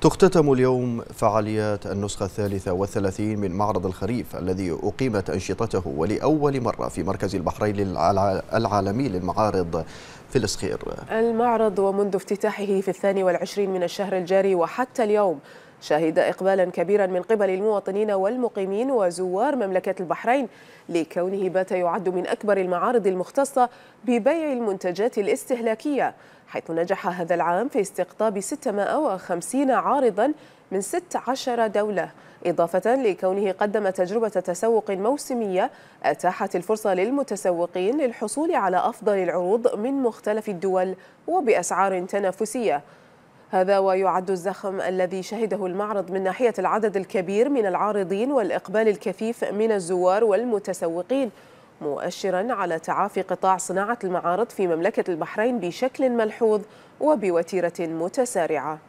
تختتم اليوم فعاليات النسخة الثالثة والثلاثين من معرض الخريف الذي أقيمت أنشطته ولأول مرة في مركز البحرين العالمي للمعارض في الإسخير المعرض ومنذ افتتاحه في الثاني والعشرين من الشهر الجاري وحتى اليوم شهد إقبالا كبيرا من قبل المواطنين والمقيمين وزوار مملكة البحرين لكونه بات يعد من أكبر المعارض المختصة ببيع المنتجات الاستهلاكية حيث نجح هذا العام في استقطاب 650 عارضا من 16 دولة إضافة لكونه قدم تجربة تسوق موسمية أتاحت الفرصة للمتسوقين للحصول على أفضل العروض من مختلف الدول وبأسعار تنافسية هذا ويعد الزخم الذي شهده المعرض من ناحية العدد الكبير من العارضين والإقبال الكثيف من الزوار والمتسوقين مؤشرا على تعافي قطاع صناعة المعارض في مملكة البحرين بشكل ملحوظ وبوتيرة متسارعة